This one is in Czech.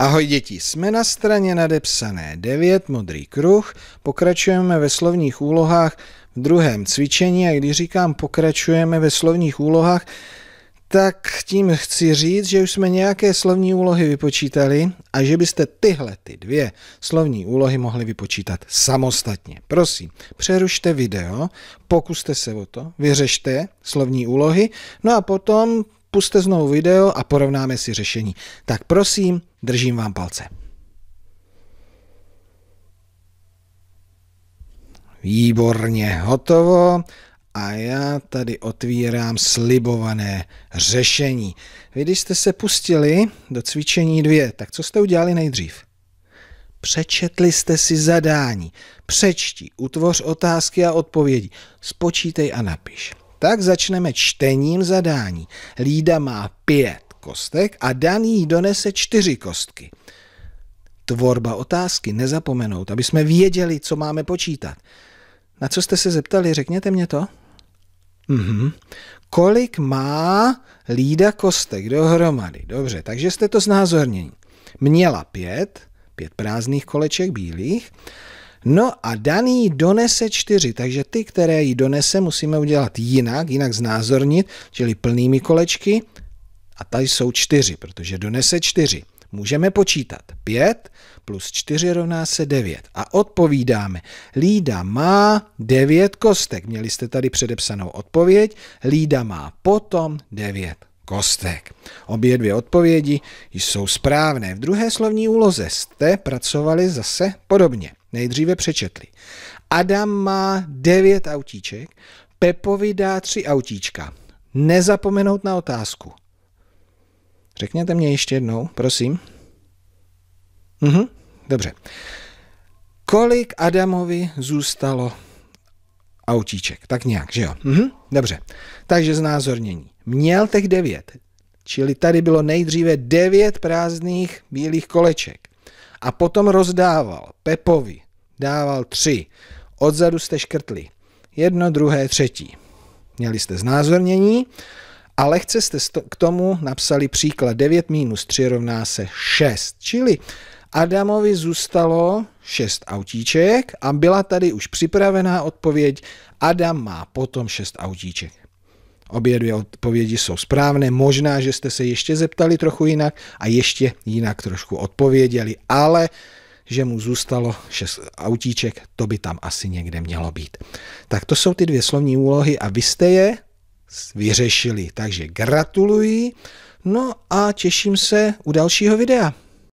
Ahoj děti, jsme na straně nadepsané 9, modrý kruh, pokračujeme ve slovních úlohách v druhém cvičení a když říkám pokračujeme ve slovních úlohách, tak tím chci říct, že už jsme nějaké slovní úlohy vypočítali a že byste tyhle ty dvě slovní úlohy mohli vypočítat samostatně. Prosím, přerušte video, pokuste se o to, vyřešte slovní úlohy, no a potom puste znovu video a porovnáme si řešení. Tak prosím, držím vám palce. Výborně, hotovo. A já tady otvírám slibované řešení. Vy, když jste se pustili do cvičení dvě, tak co jste udělali nejdřív? Přečetli jste si zadání. Přečti, utvoř otázky a odpovědi. Spočítej a napiš. Tak začneme čtením zadání. Lída má pět kostek a Dan jí donese čtyři kostky. Tvorba otázky, nezapomenout, aby jsme věděli, co máme počítat. Na co jste se zeptali, řekněte mě to? Mhm. Kolik má lída kostek dohromady? Dobře, takže jste to znázornění. Měla pět, pět prázdných koleček bílých No a daný donese čtyři, takže ty, které jí donese, musíme udělat jinak, jinak znázornit, čili plnými kolečky. A tady jsou čtyři, protože donese čtyři. Můžeme počítat. 5 plus 4 rovná se 9. A odpovídáme. Lída má 9 kostek. Měli jste tady předepsanou odpověď. Lída má potom 9 kostek. Obě dvě odpovědi jsou správné. V druhé slovní úloze jste pracovali zase podobně. Nejdříve přečetli. Adam má devět autíček, Pepovi dá tři autíčka. Nezapomenout na otázku. Řekněte mě ještě jednou, prosím. Mhm, dobře. Kolik Adamovi zůstalo autíček? Tak nějak, že jo? Mhm, dobře. Takže znázornění. Měl těch devět, čili tady bylo nejdříve devět prázdných bílých koleček. A potom rozdával Pepovi, dával tři. Odzadu jste škrtli. Jedno, druhé, třetí. Měli jste znázornění a lehce jste k tomu napsali příklad 9 minus 3 rovná se 6. Čili Adamovi zůstalo 6 autíček a byla tady už připravená odpověď. Adam má potom 6 autíček. Obě dvě odpovědi jsou správné. Možná, že jste se ještě zeptali trochu jinak a ještě jinak trošku odpověděli, ale že mu zůstalo šest autíček, to by tam asi někde mělo být. Tak to jsou ty dvě slovní úlohy a vy jste je vyřešili. Takže gratuluji, no a těším se u dalšího videa.